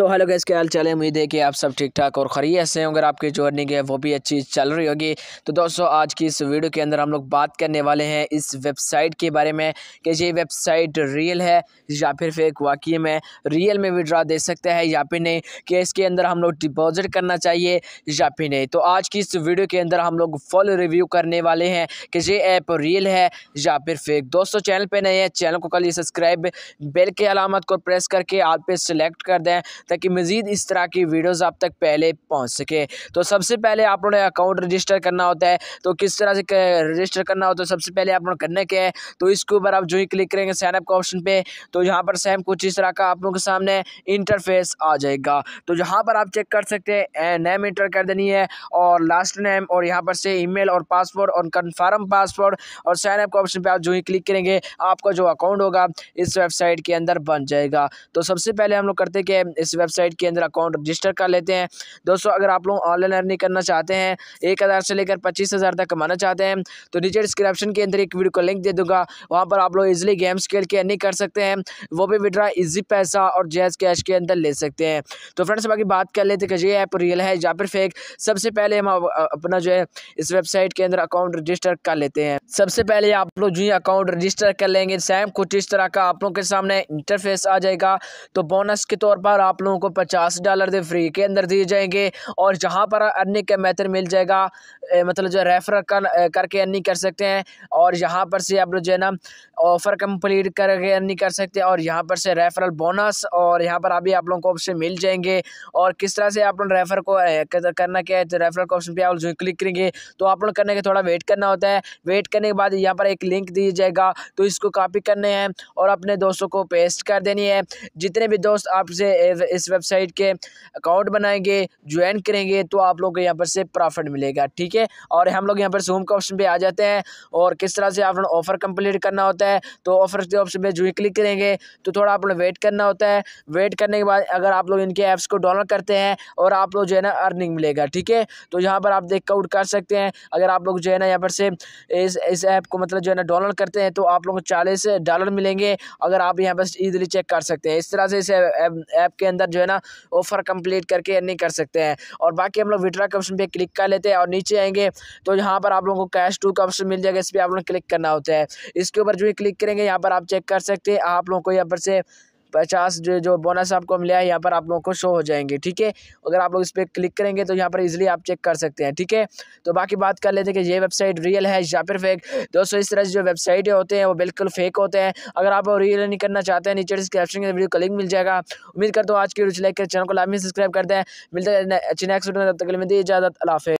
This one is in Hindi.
सो हेलो गैस क्या हाल चाल है उम्मीद है कि आप सब ठीक ठाक और खरीय से अगर आपकी जर्नी है वो भी अच्छी चल रही होगी तो दोस्तों आज की इस वीडियो के अंदर हम लोग बात करने वाले हैं इस वेबसाइट के बारे में कि ये वेबसाइट रियल है या फिर फेक वाकई में रियल में विड्रा दे सकता है या फिर नहीं कि इसके अंदर हम लोग डिपॉजिट करना चाहिए या फिर नहीं तो आज की इस वीडियो के अंदर हम लोग फुल रिव्यू करने वाले हैं कि ये ऐप रियल है या फिर फेक दोस्तों चैनल पर नए हैं चैनल को कल सब्सक्राइब बेल के अलामत को प्रेस करके आप पे सेलेक्ट कर दें ताकि मज़ीद इस तरह की वीडियोज़ आप तक पहले पहुँच सके तो सबसे पहले आप लोगों ने अकाउंट रजिस्टर करना होता है तो किस तरह से रजिस्टर करना होता है सबसे पहले आप लोगों ने करने के है तो इसके ऊपर आप जो ही क्लिक करेंगे सैनअप के ऑप्शन पर तो यहाँ पर सेम कुछ इस तरह का आप लोगों के सामने इंटरफेस आ जाएगा तो जहाँ पर आप चेक कर सकते हैं नेम इंटर कर देनी है और लास्ट नेम और यहाँ पर से ईमेल और पासवर्ड और कन्फर्म पासवर्ड और साइनअप के ऑप्शन पर आप जो ही क्लिक करेंगे आपका जो अकाउंट होगा इस वेबसाइट के अंदर बन जाएगा तो सबसे पहले हम लोग करते कि इस वेबसाइट के अंदर अकाउंट रजिस्टर कर लेते हैं दोस्तों अगर आप लोग ऑनलाइन अर्निंग करना चाहते हैं एक हज़ार से लेकर पच्चीस हज़ार तक कमाना चाहते हैं तो नीचे डिस्क्रिप्शन के अंदर एक वीडियो का लिंक दे दूंगा वहाँ पर आप लोग ईजिली गेम खेल के अर्निंग कर सकते हैं वो भी विड्रा ईजी पैसा और जैज़ कैश के अंदर ले सकते हैं तो फ्रेंड्स बाकी बात कर लेते हैं कि ये ऐप रियल है या फिर फेक सबसे पहले हम अपना जो है इस वेबसाइट के अंदर अकाउंट रजिस्टर कर लेते हैं सबसे पहले आप लोग जो अकाउंट रजिस्टर कर लेंगे सेम कुछ इस तरह का आप लोगों के सामने इंटरफेस आ जाएगा तो बोनस के तौर पर आप आप लोगों को पचास डॉलर दे फ्री के अंदर दिए जाएंगे और जहाँ पर अर्निंग का मैथड मिल जाएगा ए, मतलब जो रेफर कर करके अर्निंग कर सकते हैं और यहाँ पर से आप लोग जो है ना ऑफ़र कंप्लीट करके अर्निंग कर सकते हैं और यहाँ पर से रेफरल बोनस और यहाँ पर अभी आप लोगों को ऑप्शन मिल जाएंगे और किस तरह से आप लोग रेफर को करना क्या है तो रेफरल के ऑप्शन पर आप लोग क्लिक करेंगे तो आप लोग करने के थोड़ा वेट करना होता है वेट करने के बाद यहाँ पर एक लिंक दिया जाएगा तो इसको कॉपी करने हैं और अपने दोस्तों को पेस्ट कर देनी है जितने भी दोस्त आपसे इस वेबसाइट के अकाउंट बनाएंगे ज्वाइन करेंगे तो आप लोग को यहाँ पर से प्रॉफिट मिलेगा ठीक है और हम लोग यहाँ पर जूम के ऑप्शन पर आ जाते हैं और किस तरह से आप लोग ऑफर कंप्लीट करना होता है तो ऑफर के ऑप्शन पर जो ही क्लिक करेंगे तो थोड़ा आप लोग वेट करना होता है वेट करने के बाद अगर आप लोग इनके ऐप्स को डाउनलोड करते हैं और आप लोग जो है ना अर्निंग मिलेगा ठीक है तो यहाँ पर आप देख कर कर सकते हैं अगर आप लोग जो है ना यहाँ पर से इस इस ऐप को मतलब जो है ना डाउनलोड करते हैं तो आप लोग को चालीस डॉलर मिलेंगे अगर आप यहाँ पर ईजिली चेक कर सकते हैं इस तरह से इस ऐप के अंदर अंदर जो है ना ऑफर कंप्लीट करके अर्निंग कर सकते हैं और बाकी हम लोग विड्रा के ऑप्शन पर क्लिक कर लेते हैं और नीचे आएंगे तो यहाँ पर आप लोगों को कैश टू का ऑप्शन मिल जाएगा इस पर आप लोग क्लिक करना होता है इसके ऊपर जो है क्लिक करेंगे यहाँ पर आप चेक कर सकते हैं आप लोगों को यहाँ पर से पचास जो जो बोनस आपको मिला है यहाँ पर आप लोगों को शो हो जाएंगे ठीक है अगर आप लोग इस पर क्लिक करेंगे तो यहाँ पर इजिली आप चेक कर सकते हैं ठीक है तो बाकी बात कर लेते हैं कि ये वेबसाइट रियल है या फिर फेक दोस्तों इस तरह से जो वेबसाइट होते हैं वो बिल्कुल फेक होते हैं अगर आप रियल नहीं करना चाहते हैं नीचे डिस्क्रिप्शन के वीडियो का लिंक मिल जाएगा उम्मीद करता हूँ आज की वीडियो लाइक कर चैनल को लाभ में सब्सक्राइब करते हैं मिलते हैं अच्छी नेक्स्ट वीडियो में तब तक मिलती है इजाजत अलाफे